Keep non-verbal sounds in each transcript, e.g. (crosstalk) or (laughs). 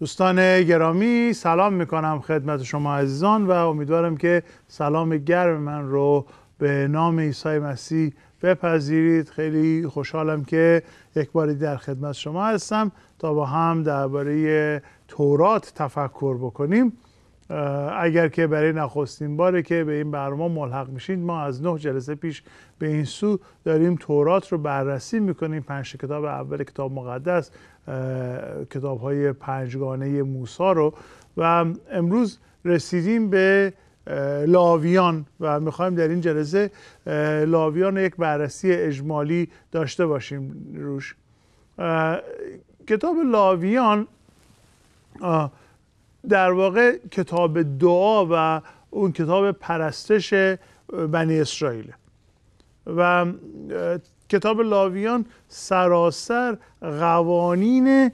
دوستان گرامی سلام میکنم خدمت شما عزیزان و امیدوارم که سلام گرم من رو به نام عیسی مسیح بپذیرید خیلی خوشحالم که یک باری در خدمت شما هستم تا با هم درباره تورات تفکر بکنیم اگر که برای نخستین باره که به این برنامه ملحق میشید ما از نه جلسه پیش به این سو داریم تورات رو بررسی میکنیم پنج کتاب اول کتاب مقدس کتاب های پنجگانه موسا رو و امروز رسیدیم به لاویان و میخوایم در این جلسه لاویان یک بررسی اجمالی داشته باشیم روش کتاب لاویان در واقع کتاب دعا و اون کتاب پرستش بنی اسرائیل و کتاب لاویان سراسر قوانین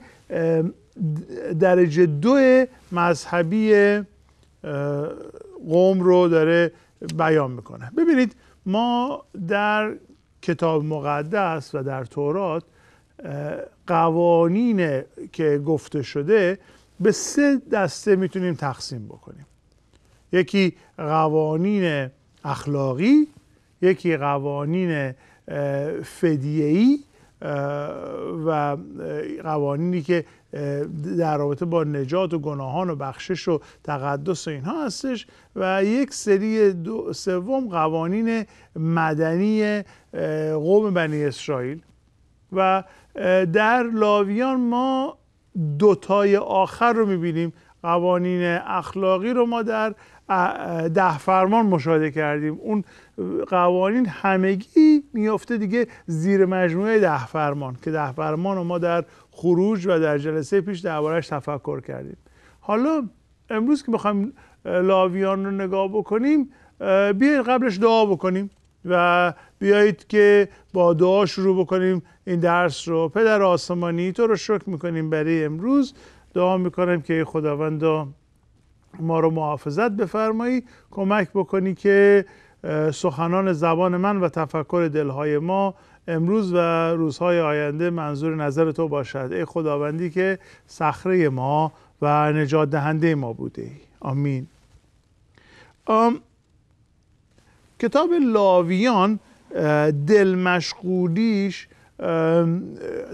درجه دو مذهبی قوم رو داره بیان میکنه ببینید ما در کتاب مقدس و در تورات قوانین که گفته شده به سه دسته میتونیم تقسیم بکنیم یکی قوانین اخلاقی یکی قوانین ای و قوانینی که در رابطه با نجات و گناهان و بخشش و تقدس و اینها هستش و یک سری سوم قوانین مدنی قوم بنی اسرائیل و در لاویان ما دوتای آخر رو میبینیم قوانین اخلاقی رو ما در ده فرمان مشاهده کردیم اون قوانین همگی میافته دیگه زیر مجموعه ده فرمان که ده فرمان رو ما در خروج و در جلسه پیش دربارهش تفکر کردیم حالا امروز که بخوایم لاویان رو نگاه بکنیم بیایید قبلش دعا بکنیم و بیایید که با دعا شروع بکنیم این درس رو پدر آسمانی تو رو شکر میکنیم برای امروز دعا میکنم که خداوند ما رو محافظت بفرمایی کمک بکنی که سخنان زبان من و تفکر دلهای ما امروز و روزهای آینده منظور نظر تو باشد ای خداوندی که صخره ما و نجات دهنده ما بوده ای آمین کتاب لاویان دل مشغولیش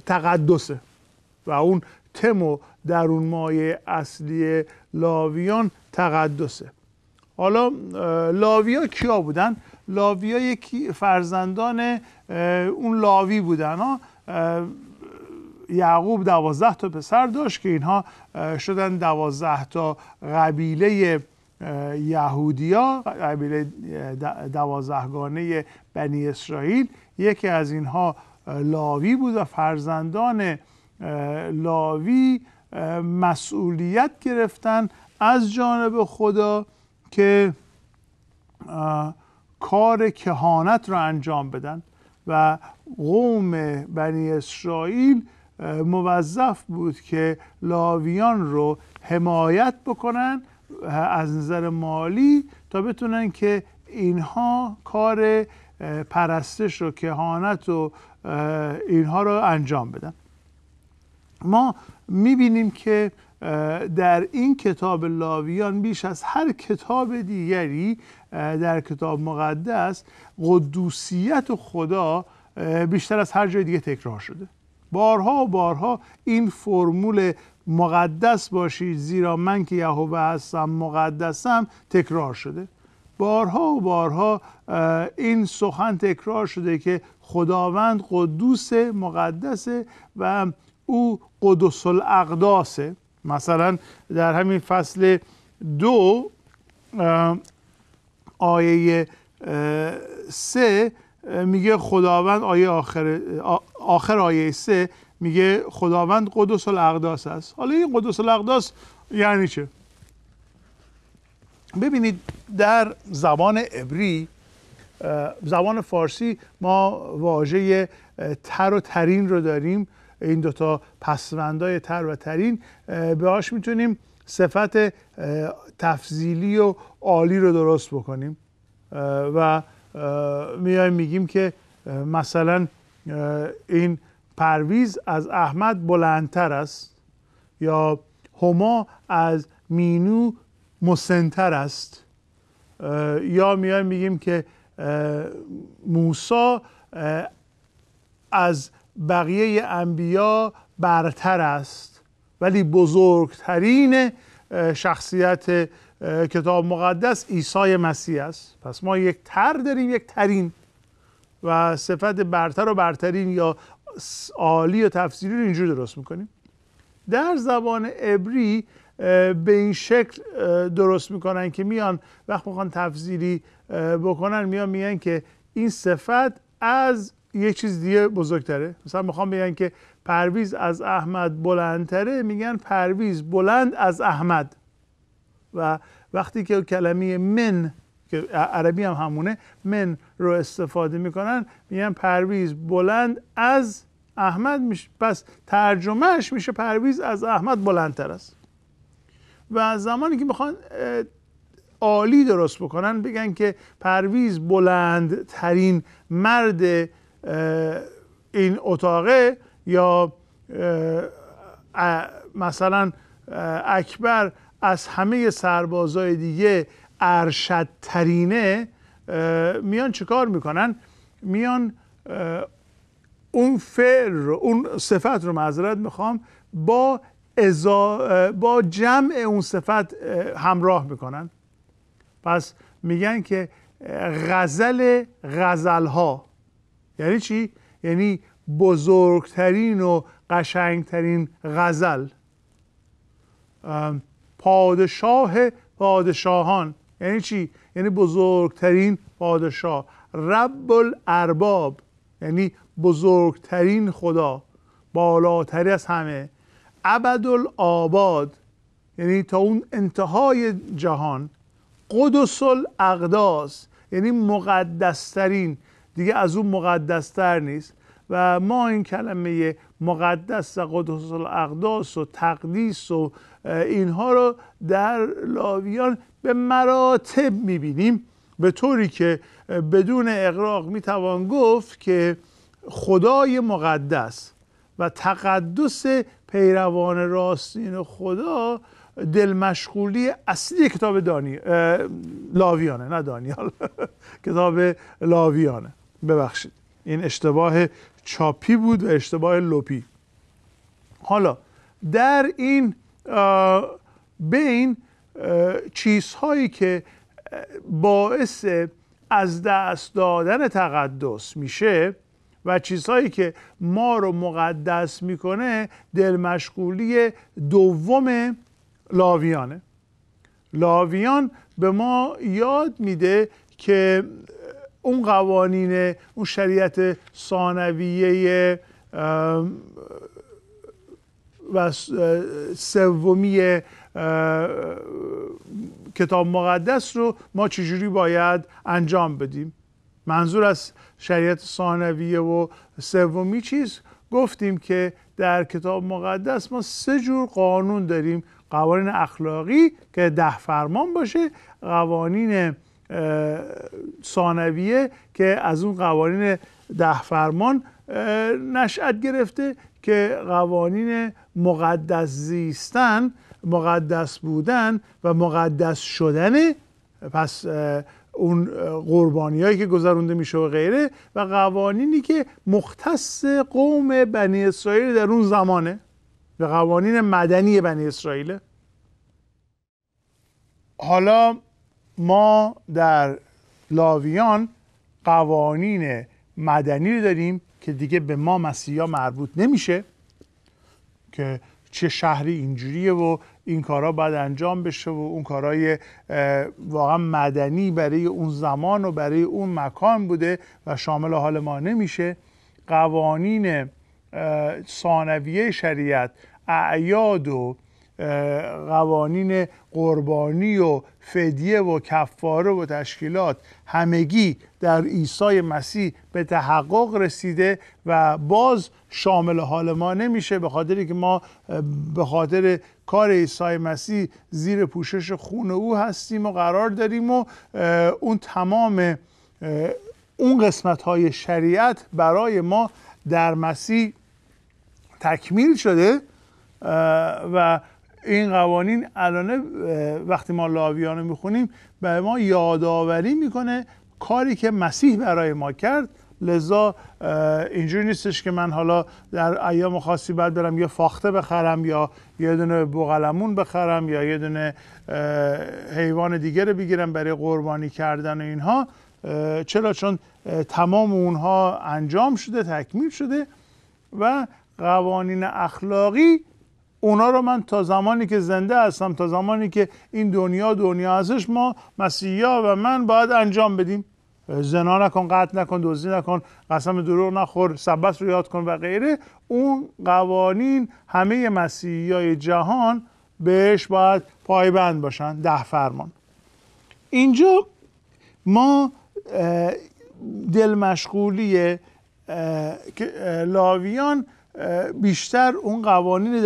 تقدسه و اون تم و در اون مایه اصلی لاویان تقدسه حالا لاویا کیا بودن؟ لاویا یکی فرزندان اون لاوی بودن ها یعقوب دوازده تا پسر داشت که اینها شدن دوازده تا قبیله یهودیا قبیله دوازدهگانه بنی اسرائیل یکی از اینها لاوی بود و فرزندان لاوی مسئولیت گرفتن از جانب خدا که کار کهانت را انجام بدن و قوم بنی اسرائیل موظف بود که لاویان رو حمایت بکنن از نظر مالی تا بتونن که اینها کار پرستش و کهانت و اینها رو انجام بدن ما میبینیم که در این کتاب لاویان بیش از هر کتاب دیگری در کتاب مقدس قدوسیت خدا بیشتر از هر جای دیگه تکرار شده بارها و بارها این فرمول مقدس باشید زیرا من که یهوه هستم مقدسم تکرار شده بارها و بارها این سخن تکرار شده که خداوند قدوس مقدسه و او قدس الاقداسه مثلا در همین فصل دو آیه سه میگه خداوند آیه آخر, آخر آیه سه میگه خداوند قدس الاقداس است حالا این قدس الاقداس یعنی چه ببینید در زبان عبری زبان فارسی ما واژه تر و ترین رو داریم این دوتا پسوندای تر و ترین بهاش میتونیم صفت تفضیلی و عالی رو درست بکنیم و میایم میگیم که مثلا این پرویز از احمد بلندتر است یا هما از مینو مسنتر است یا میایم میگیم که موسا از بقیه انبیا برتر است ولی بزرگترین شخصیت کتاب مقدس عیسی مسیح است پس ما یک تر داریم یک ترین و صفت برتر و برترین یا عالی و تفسیری رو اینجور درست میکنیم در زبان عبری به این شکل درست میکنن که میان وقت میخوان تفسیری بکنن میان میان که این صفت از یک چیز دیگه بزرگتره مثلا میخوام بگن که پرویز از احمد بلندتره میگن پرویز بلند از احمد و وقتی که کلمه من که عربی هم همونه من رو استفاده میکنن میگن پرویز بلند از احمد میشه پس ترجمهش میشه پرویز از احمد بلندتر است و زمانی که میخوان عالی درست بکنن بگن که پرویز بلندترین مرد این اتاقه یا مثلا اکبر از همه سربازای دیگه ارشدترینه میان چیکار میکنن میان اون فعل رو اون صفت رو معذرت میخوام با با جمع اون صفت همراه میکنن پس میگن که غزل غزل ها یعنی چی؟ یعنی بزرگترین و قشنگترین غزل پادشاه پادشاهان یعنی چی؟ یعنی بزرگترین پادشاه رب الارباب یعنی بزرگترین خدا بالاتری از همه آباد. یعنی تا اون انتهای جهان قدس الاقداس یعنی مقدسترین دیگه از اون مقدستر نیست و ما این کلمه مقدس و قدس الاقداس و تقدیس و اینها رو در لاویان به مراتب میبینیم به طوری که بدون اقراق میتوان گفت که خدای مقدس و تقدس پیروان راستین خدا دلمشغولی اصلی کتاب دانی... لاویانه نه دانیال (laughs) کتاب لاویانه ببخشید این اشتباه چاپی بود و اشتباه لپی حالا در این بین چیزهایی که باعث از دست دادن تقدس میشه و چیزهایی که ما رو مقدس میکنه دلمشغولی دوم لاویانه لاویان به ما یاد میده که اون قوانین اون شریعت ثانویه و سومی کتاب مقدس رو ما چجوری باید انجام بدیم منظور از شریعت ثانویه و سومی چیز گفتیم که در کتاب مقدس ما سه جور قانون داریم قوانین اخلاقی که ده فرمان باشه قوانین سانویه که از اون قوانین ده فرمان نشأت گرفته که قوانین مقدس زیستن مقدس بودن و مقدس شدن پس اون قربانی هایی که گذرونده میشه و غیره و قوانینی که مختص قوم بنی اسرائیل در اون زمانه و قوانین مدنی بنی اسرائیل حالا ما در لاویان قوانین مدنی رو داریم که دیگه به ما مسیحا مربوط نمیشه که چه شهری اینجوریه و این کارا باید انجام بشه و اون کارهای واقعا مدنی برای اون زمان و برای اون مکان بوده و شامل حال ما نمیشه قوانین ثانویه شریعت اعیاد و قوانین قربانی و فدیه و کفاره و تشکیلات همگی در عیسی مسیح به تحقق رسیده و باز شامل حال ما نمیشه به خاطر که ما به خاطر کار عیسی مسیح زیر پوشش خون او هستیم و قرار داریم و اون تمام اون قسمت های شریعت برای ما در مسیح تکمیل شده و این قوانین الان وقتی ما لاویانو میخونیم به ما یادآوری میکنه کاری که مسیح برای ما کرد لذا اینجوری نیستش که من حالا در ایام خاصی بعد برم یه فاخته بخرم یا یه دونه بغلمون بخرم یا یه دونه حیوان دیگه رو بگیرم برای قربانی کردن و اینها چرا چون تمام اونها انجام شده تکمیل شده و قوانین اخلاقی اونا رو من تا زمانی که زنده هستم تا زمانی که این دنیا دنیا ازش ما مسیحا و من باید انجام بدیم زنا نکن قطع نکن دزدی نکن قسم دروغ نخور سبت رو یاد کن و غیره اون قوانین همه مسیحیای جهان بهش باید پایبند باشن ده فرمان اینجا ما دل مشغولی لاویان بیشتر اون قوانین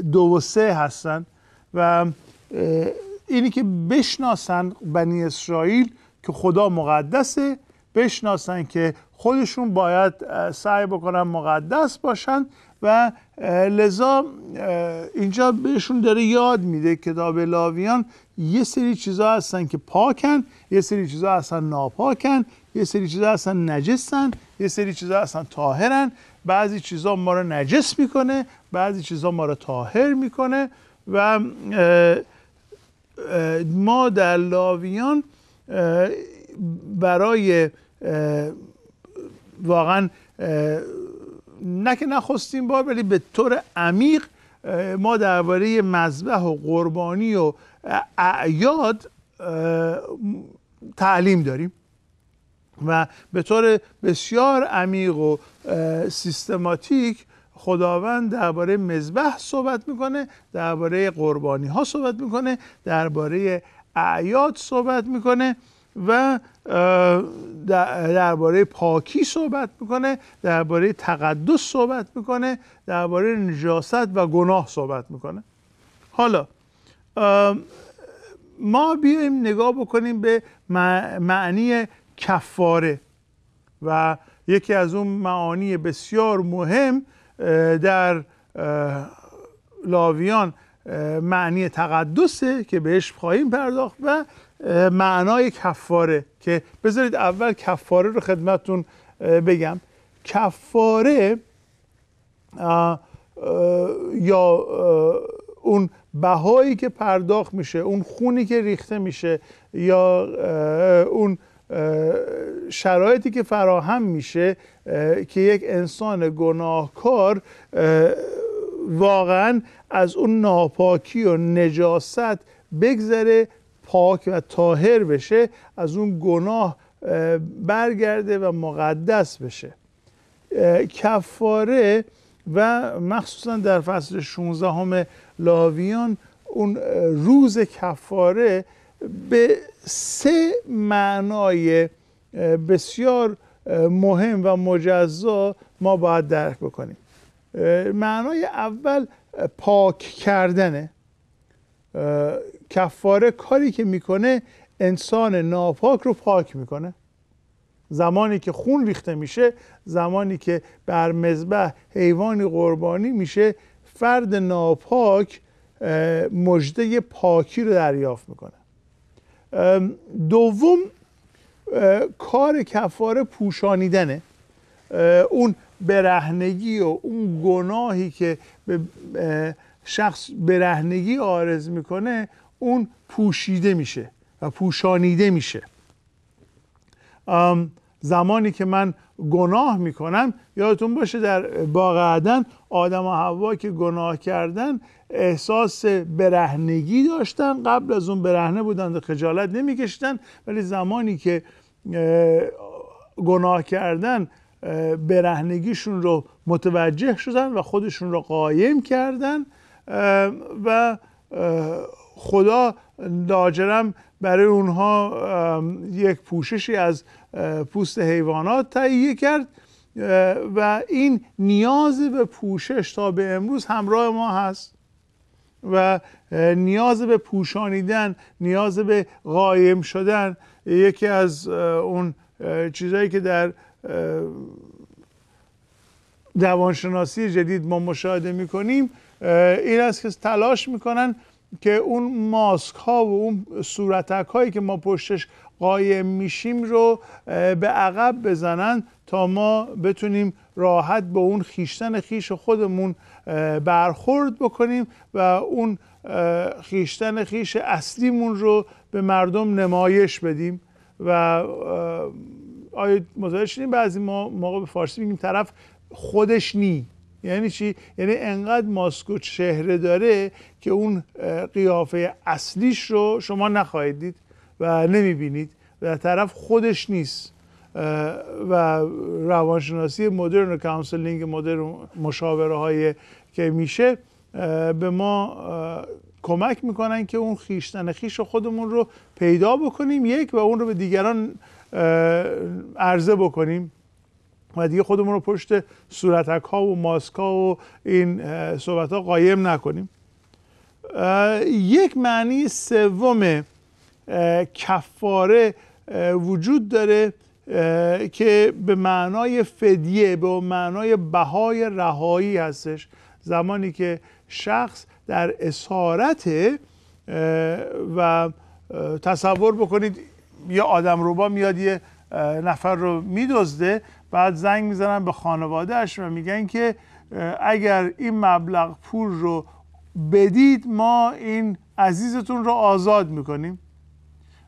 دو و سه هستن و اینی که بشناسن بنی اسرائیل که خدا مقدسه بشناسن که خودشون باید سعی بکنن مقدس باشن و لذا اینجا بهشون داره یاد میده کتاب لاویان یه سری چیزا هستن که پاکن یه سری چیزا هستن ناپاکن یه سری چیزا هستن نجسن یه سری چیزا هستن تاهرن بعضی چیزا ما رو نجس میکنه بعضی چیزا ما رو طاهر میکنه و ما در لاویان برای واقعا نه که نخستین بار ولی به طور عمیق ما درباره مذبح و قربانی و اعیاد تعلیم داریم و به طور بسیار عمیق و سیستماتیک خداوند درباره مذبح صحبت میکنه درباره قربانی ها صحبت میکنه درباره اعیاد صحبت میکنه و درباره پاکی صحبت میکنه درباره تقدس صحبت میکنه درباره نجاست و گناه صحبت میکنه حالا ما بیایم نگاه بکنیم به معنی کفاره و یکی از اون معانی بسیار مهم در لاویان معنی تقدسه که بهش خواهیم پرداخت و معنای کفاره که بذارید اول کفاره رو خدمتون بگم کفاره یا اون بهایی که پرداخت میشه اون خونی که ریخته میشه یا اون شرایطی که فراهم میشه که یک انسان گناهکار واقعا از اون ناپاکی و نجاست بگذره پاک و تاهر بشه از اون گناه برگرده و مقدس بشه کفاره و مخصوصا در فصل 16 همه لاویان اون روز کفاره به سه معنای بسیار مهم و مجزا ما باید درک بکنیم معنای اول پاک کردنه کفاره کاری که میکنه انسان ناپاک رو پاک میکنه زمانی که خون ریخته میشه زمانی که بر مذبح حیوانی قربانی میشه فرد ناپاک مجده پاکی رو دریافت میکنه دوم کار کفاره پوشانیدنه اون برهنگی و اون گناهی که به شخص برهنگی آرز میکنه اون پوشیده میشه و پوشانیده میشه زمانی که من گناه میکنن یادتون باشه در باغ عدن آدم و حوا که گناه کردن احساس برهنگی داشتن قبل از اون برهنه بودن خجالت نمیکشیدن ولی زمانی که گناه کردن برهنگیشون رو متوجه شدن و خودشون رو قایم کردن و خدا لاجرم برای اونها یک پوششی از پوست حیوانات تهیه کرد و این نیاز به پوشش تا به امروز همراه ما هست و نیاز به پوشانیدن نیاز به قایم شدن یکی از اون چیزهایی که در دوانشناسی جدید ما مشاهده میکنیم این است که تلاش میکنن که اون ماسک ها و اون صورتک هایی که ما پشتش قایم میشیم رو به عقب بزنن تا ما بتونیم راحت به اون خیشتن خیش خودمون برخورد بکنیم و اون خیشتن خیش اصلیمون رو به مردم نمایش بدیم و آیا مزایش نیم؟ بعضی ما موقع به فارسی میگیم طرف خودش نی یعنی چی؟ یعنی انقدر ماسکو چهره داره که اون قیافه اصلیش رو شما نخواهید دید و نمیبینید و طرف خودش نیست و روانشناسی مدرن و کانسلینگ مدرن مشاوره های که میشه به ما کمک میکنن که اون خیشتن خیش خودمون رو پیدا بکنیم یک و اون رو به دیگران عرضه بکنیم و دیگه خودمون رو پشت صورتک ها و ماسک ها و این صحبت ها قایم نکنیم یک معنی سوم کفاره وجود داره که به معنای فدیه به معنای بهای رهایی هستش زمانی که شخص در اسارت و تصور بکنید یه آدم روبا میاد یه نفر رو میدزده بعد زنگ میزنن به خانوادهش و میگن که اگر این مبلغ پول رو بدید ما این عزیزتون رو آزاد میکنیم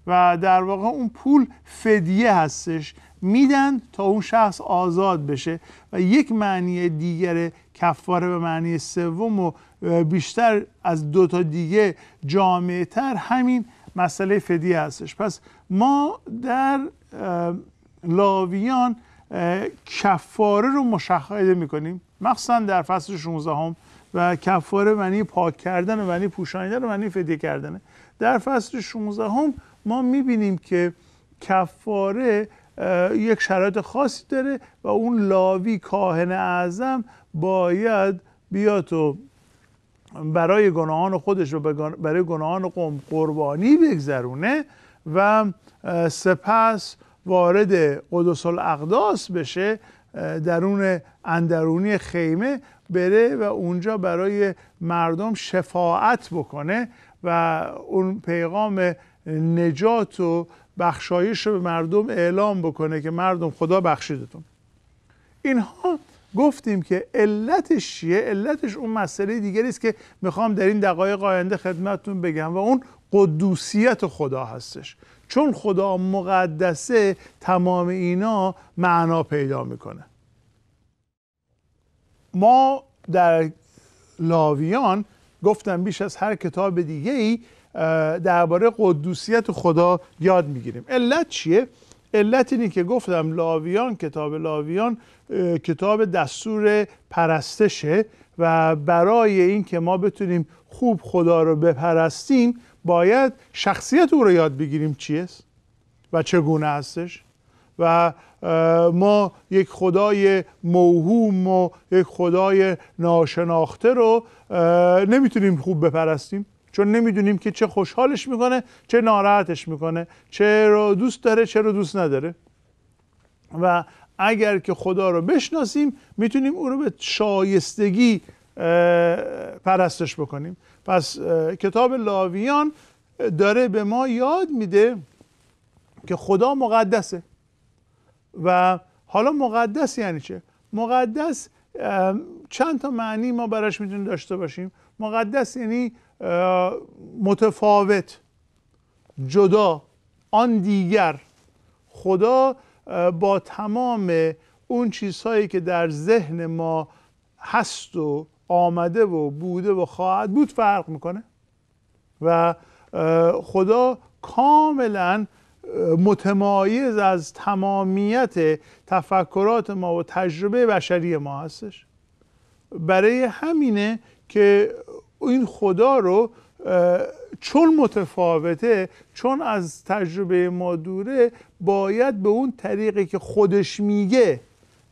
و در واقع اون پول فدیه هستش میدن تا اون شخص آزاد بشه و یک معنی دیگر کفاره به معنی سوم و بیشتر از دو تا دیگه جامعه تر همین مسئله فدیه هستش پس ما در لاویان کفاره رو مشخصه میکنیم مخصوصا در فصل 16 هم و کفاره معنی پاک کردن و معنی پوشانیدن و معنی فدیه کردنه در فصل 16 هم ما میبینیم که کفاره یک شرایط خاصی داره و اون لاوی کاهن اعظم باید بیاد و برای گناهان خودش رو برای گناهان قوم قربانی بگذرونه و سپس وارد قدس الاقداس بشه درون اندرونی خیمه بره و اونجا برای مردم شفاعت بکنه و اون پیغام نجات و بخشایش رو به مردم اعلام بکنه که مردم خدا بخشیدتون اینها گفتیم که علتش چیه علتش اون مسئله دیگری است که میخوام در این دقایق آینده خدمتتون بگم و اون قدوسیت خدا هستش چون خدا مقدسه تمام اینا معنا پیدا میکنه ما در لاویان گفتم بیش از هر کتاب دیگه ای درباره قدوسیت خدا یاد میگیریم علت چیه علت که گفتم لاویان کتاب لاویان کتاب دستور پرستشه و برای اینکه ما بتونیم خوب خدا رو بپرستیم باید شخصیت او رو یاد بگیریم چیست و چگونه هستش و ما یک خدای موهوم و یک خدای ناشناخته رو نمیتونیم خوب بپرستیم چون نمیدونیم که چه خوشحالش میکنه چه ناراحتش میکنه چه رو دوست داره چه رو دوست نداره و اگر که خدا رو بشناسیم میتونیم او رو به شایستگی پرستش بکنیم پس کتاب لاویان داره به ما یاد میده که خدا مقدسه و حالا مقدس یعنی چه؟ مقدس چند تا معنی ما براش میتونیم داشته باشیم مقدس یعنی متفاوت جدا آن دیگر خدا با تمام اون چیزهایی که در ذهن ما هست و آمده و بوده و خواهد بود فرق میکنه و خدا کاملا متمایز از تمامیت تفکرات ما و تجربه بشری ما هستش برای همینه که این خدا رو چون متفاوته چون از تجربه ما دوره باید به اون طریقی که خودش میگه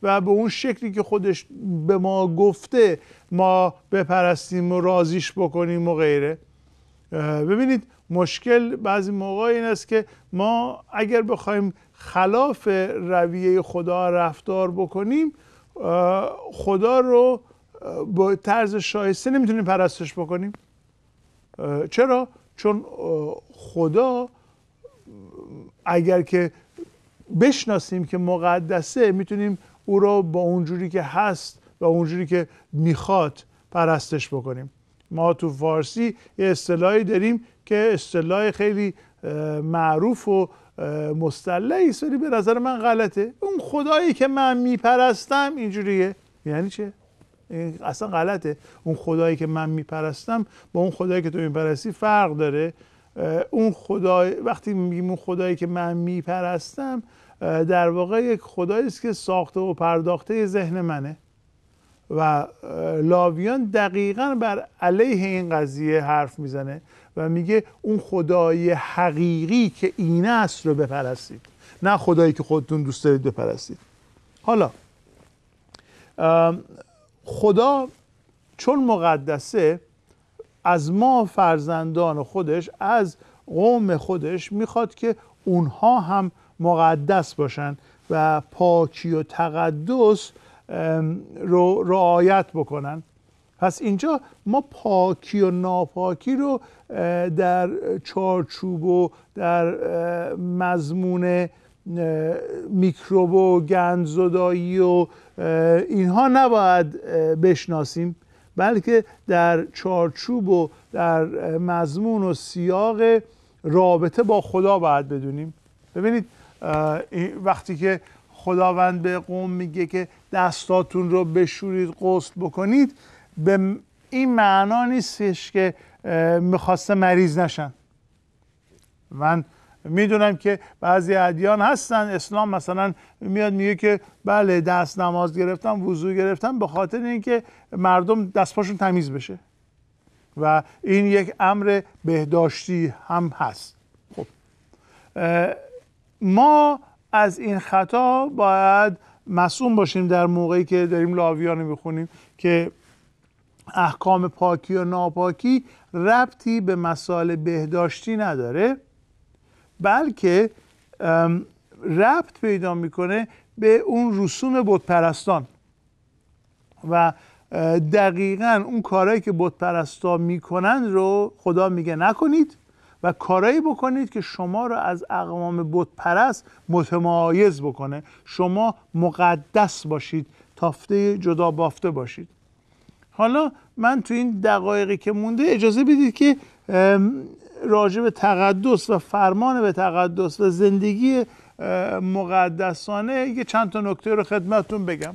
و به اون شکلی که خودش به ما گفته ما بپرستیم و رازیش بکنیم و غیره ببینید مشکل بعضی موقع این است که ما اگر بخوایم خلاف رویه خدا رفتار بکنیم خدا رو با طرز شایسته نمیتونیم پرستش بکنیم چرا؟ چون خدا اگر که بشناسیم که مقدسه میتونیم او را با اونجوری که هست و اونجوری که میخواد پرستش بکنیم ما تو فارسی یه اصطلاحی داریم که اصطلاح خیلی معروف و مستلعی است ولی به نظر من غلطه اون خدایی که من میپرستم اینجوریه یعنی چه این اصلا غلطه اون خدایی که من میپرستم با اون خدایی که تو میپرستی فرق داره اون خدای وقتی میگیم اون خدایی که من میپرستم در واقع یک خدایی است که ساخته و پرداخته ذهن منه و لاویان دقیقا بر علیه این قضیه حرف میزنه و میگه اون خدای حقیقی که این است رو بپرستید نه خدایی که خودتون دوست دارید بپرستید حالا خدا چون مقدسه از ما فرزندان خودش از قوم خودش میخواد که اونها هم مقدس باشن و پاکی و تقدس رو رعایت بکنن پس اینجا ما پاکی و ناپاکی رو در چارچوب و در مضمون میکروب و گندزدایی و اینها نباید بشناسیم بلکه در چارچوب و در مضمون و سیاق رابطه با خدا باید بدونیم ببینید وقتی که خداوند به قوم میگه که دستاتون رو بشورید قصد بکنید به این معنا نیستش که میخواسته مریض نشن من میدونم که بعضی ادیان هستن اسلام مثلا میاد میگه که بله دست نماز گرفتم وضو گرفتم به خاطر اینکه مردم دست پاشون تمیز بشه و این یک امر بهداشتی هم هست خب ما از این خطا باید مسئول باشیم در موقعی که داریم لاویانه میخونیم که احکام پاکی و ناپاکی ربطی به مسائل بهداشتی نداره بلکه ربط پیدا میکنه به اون رسوم بودپرستان و دقیقا اون کارهایی که بودپرستا میکنن رو خدا میگه نکنید و کارهایی بکنید که شما را از اقوام بودپرست متمایز بکنه شما مقدس باشید تافته جدا بافته باشید حالا من تو این دقایقی که مونده اجازه بدید که راجع به تقدس و فرمان به تقدس و زندگی مقدسانه یه چند تا نکته رو خدمتتون بگم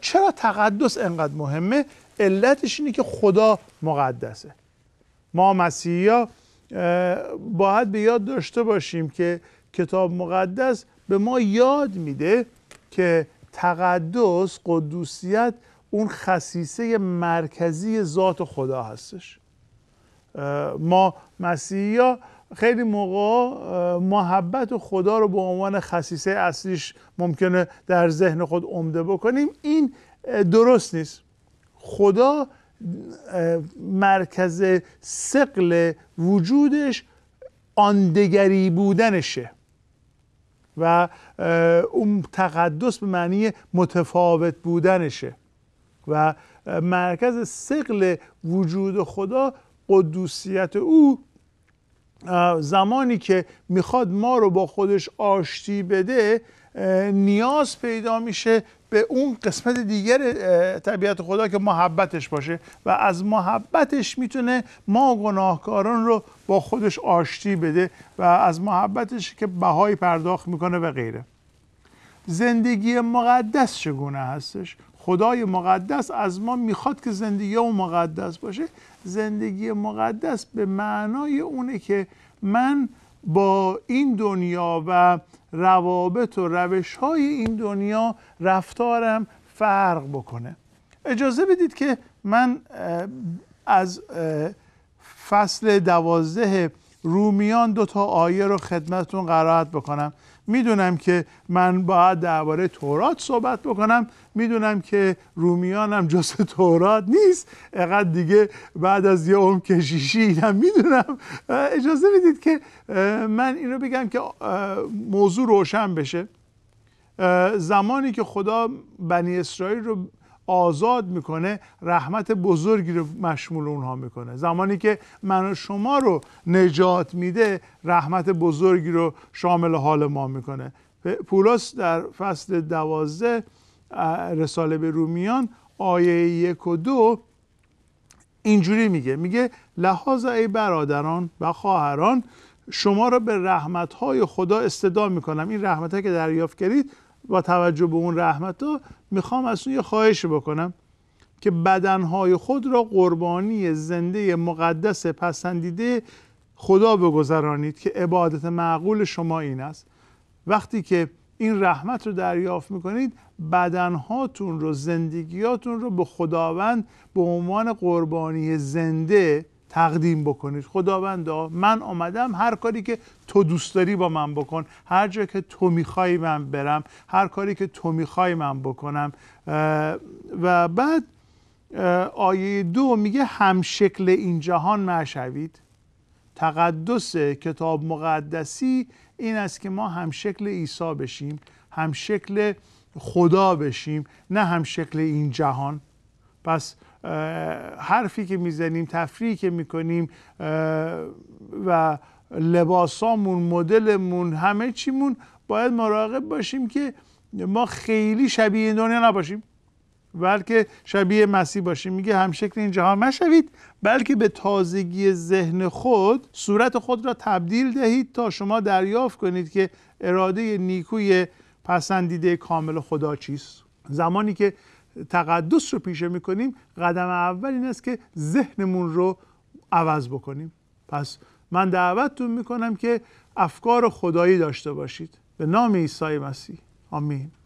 چرا تقدس انقدر مهمه علتش اینه که خدا مقدسه ما مسیحا باید به یاد داشته باشیم که کتاب مقدس به ما یاد میده که تقدس قدوسیت اون خصیصه مرکزی ذات خدا هستش ما مسیحی ها خیلی موقع محبت خدا رو به عنوان خصیصه اصلیش ممکنه در ذهن خود عمده بکنیم این درست نیست خدا مرکز سقل وجودش آندگری بودنشه و اون تقدس به معنی متفاوت بودنشه و مرکز سقل وجود خدا قدوسیت او زمانی که میخواد ما رو با خودش آشتی بده نیاز پیدا میشه به اون قسمت دیگر طبیعت خدا که محبتش باشه و از محبتش میتونه ما گناهکاران رو با خودش آشتی بده و از محبتش که بهای پرداخت میکنه و غیره زندگی مقدس چگونه هستش خدای مقدس از ما میخواد که زندگی او مقدس باشه زندگی مقدس به معنای اونه که من با این دنیا و روابط و روش های این دنیا رفتارم فرق بکنه اجازه بدید که من از فصل دوازده رومیان دو تا آیه رو خدمتون قرائت بکنم میدونم که من باید درباره تورات صحبت بکنم میدونم که رومیانم جز تورات نیست اقدر دیگه بعد از یه عمر کشیشی اینم میدونم اجازه میدید که من این رو بگم که موضوع روشن بشه زمانی که خدا بنی اسرائیل رو آزاد میکنه رحمت بزرگی رو مشمول اونها میکنه زمانی که من و شما رو نجات میده رحمت بزرگی رو شامل حال ما میکنه پولس در فصل دوازده رساله به رومیان آیه یک و دو اینجوری میگه میگه لحاظ ای برادران و خواهران شما را به رحمتهای خدا استدا میکنم این رحمت که دریافت کردید با توجه به اون رحمت ها میخوام از اون یه خواهش بکنم که بدنهای خود را قربانی زنده مقدس پسندیده خدا بگذرانید که عبادت معقول شما این است وقتی که این رحمت رو دریافت میکنید بدنهاتون رو زندگیاتون رو به خداوند به عنوان قربانی زنده تقدیم بکنید خداوندا من آمدم هر کاری که تو دوست داری با من بکن هر جا که تو میخوای من برم هر کاری که تو میخوای من بکنم و بعد آیه دو میگه همشکل این جهان معشوید تقدس کتاب مقدسی این است که ما همشکل عیسی بشیم همشکل خدا بشیم نه همشکل این جهان پس حرفی که میزنیم تفریحی که میکنیم و لباسامون مدلمون همه چیمون باید مراقب باشیم که ما خیلی شبیه دنیا نباشیم بلکه شبیه مسیح باشیم میگه همشکل این جهان مشوید بلکه به تازگی ذهن خود صورت خود را تبدیل دهید تا شما دریافت کنید که اراده نیکوی پسندیده کامل خدا چیست زمانی که تقدس رو پیشه میکنیم قدم اول این است که ذهنمون رو عوض بکنیم پس من دعوتتون میکنم که افکار خدایی داشته باشید به نام عیسی مسیح آمین